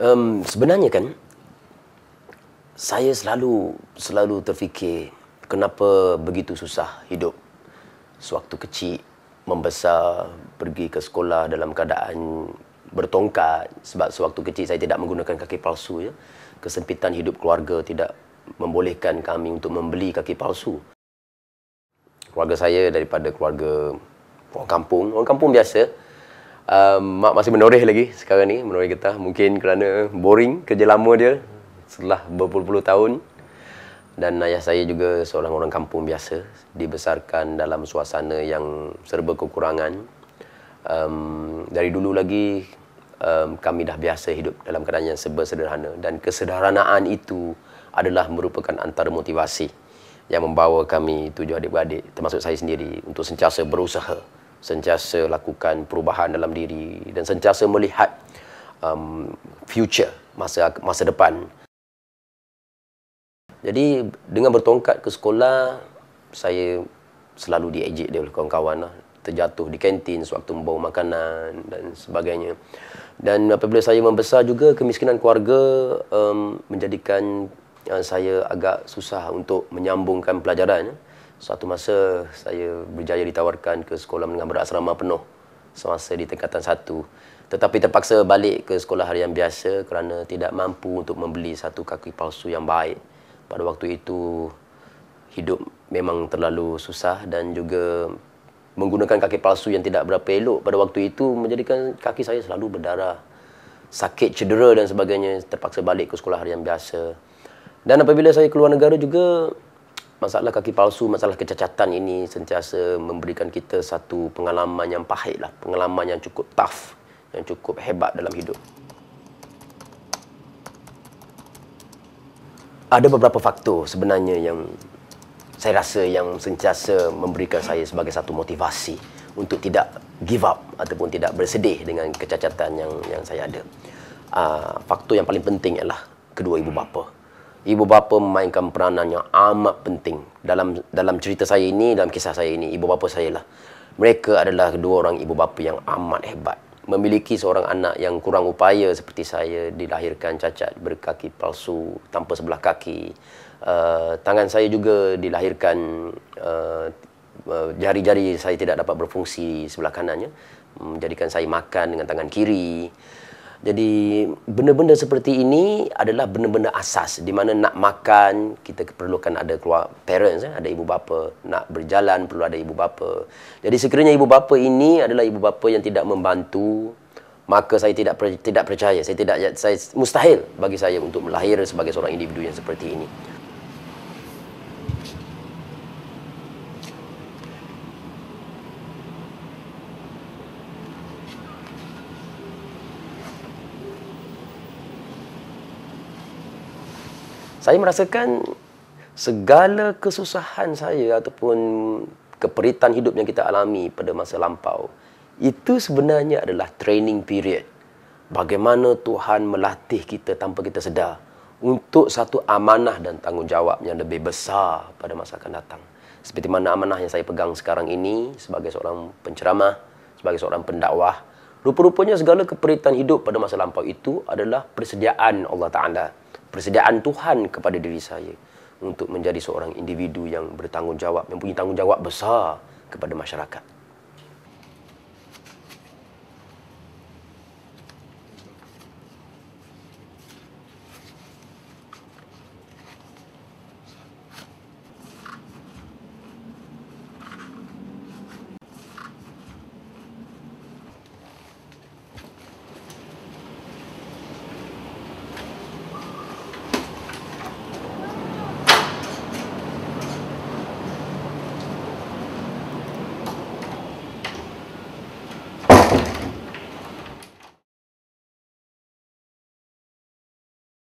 um, sebenarnya kan saya selalu selalu terfikir kenapa begitu susah hidup sewaktu kecil membesar pergi ke sekolah dalam keadaan bertongkat sebab sewaktu kecil saya tidak menggunakan kaki palsu ya kesempitan hidup keluarga tidak membolehkan kami untuk membeli kaki palsu keluarga saya daripada keluarga orang kampung orang kampung biasa um, Mak masih menoreh lagi sekarang ni Menoreh getah Mungkin kerana boring kerja lama dia Setelah berpuluh-puluh tahun Dan ayah saya juga seorang orang kampung biasa Dibesarkan dalam suasana yang serba kekurangan um, Dari dulu lagi um, Kami dah biasa hidup dalam keadaan yang serba sederhana Dan kesederhanaan itu adalah merupakan antara motivasi yang membawa kami tujuh adik-beradik termasuk saya sendiri untuk sentiasa berusaha sentiasa lakukan perubahan dalam diri dan sentiasa melihat um, future masa masa depan. Jadi dengan bertongkat ke sekolah saya selalu diejek dia oleh kawan-kawan lah. terjatuh di kantin sewaktu membawa makanan dan sebagainya. Dan apabila saya membesar juga kemiskinan keluarga um, menjadikan uh, saya agak susah untuk menyambungkan pelajaran. Ya. Suatu masa saya berjaya ditawarkan ke sekolah menengah berasrama penuh semasa di tingkatan satu. Tetapi terpaksa balik ke sekolah harian biasa kerana tidak mampu untuk membeli satu kaki palsu yang baik. Pada waktu itu, hidup memang terlalu susah dan juga menggunakan kaki palsu yang tidak berapa elok pada waktu itu menjadikan kaki saya selalu berdarah. Sakit, cedera dan sebagainya terpaksa balik ke sekolah harian biasa. Dan apabila saya keluar negara juga, masalah kaki palsu, masalah kecacatan ini sentiasa memberikan kita satu pengalaman yang pahit lah. Pengalaman yang cukup tough, yang cukup hebat dalam hidup. Ada beberapa faktor sebenarnya yang saya rasa yang sentiasa memberikan saya sebagai satu motivasi untuk tidak give up ataupun tidak bersedih dengan kecacatan yang yang saya ada. Uh, faktor yang paling penting ialah kedua ibu hmm. bapa ibu bapa memainkan peranan yang amat penting dalam dalam cerita saya ini dalam kisah saya ini ibu bapa saya lah mereka adalah dua orang ibu bapa yang amat hebat memiliki seorang anak yang kurang upaya seperti saya dilahirkan cacat berkaki palsu tanpa sebelah kaki uh, tangan saya juga dilahirkan uh, uh jari-jari saya tidak dapat berfungsi sebelah kanannya menjadikan saya makan dengan tangan kiri jadi benda-benda seperti ini adalah benda-benda asas di mana nak makan kita perlukan ada keluar parents eh? ada ibu bapa nak berjalan perlu ada ibu bapa. Jadi sekiranya ibu bapa ini adalah ibu bapa yang tidak membantu maka saya tidak tidak percaya saya tidak saya mustahil bagi saya untuk melahir sebagai seorang individu yang seperti ini. saya merasakan segala kesusahan saya ataupun keperitan hidup yang kita alami pada masa lampau itu sebenarnya adalah training period bagaimana Tuhan melatih kita tanpa kita sedar untuk satu amanah dan tanggungjawab yang lebih besar pada masa akan datang seperti mana amanah yang saya pegang sekarang ini sebagai seorang penceramah sebagai seorang pendakwah rupa-rupanya segala keperitan hidup pada masa lampau itu adalah persediaan Allah Taala persediaan Tuhan kepada diri saya untuk menjadi seorang individu yang bertanggungjawab, mempunyai tanggungjawab besar kepada masyarakat.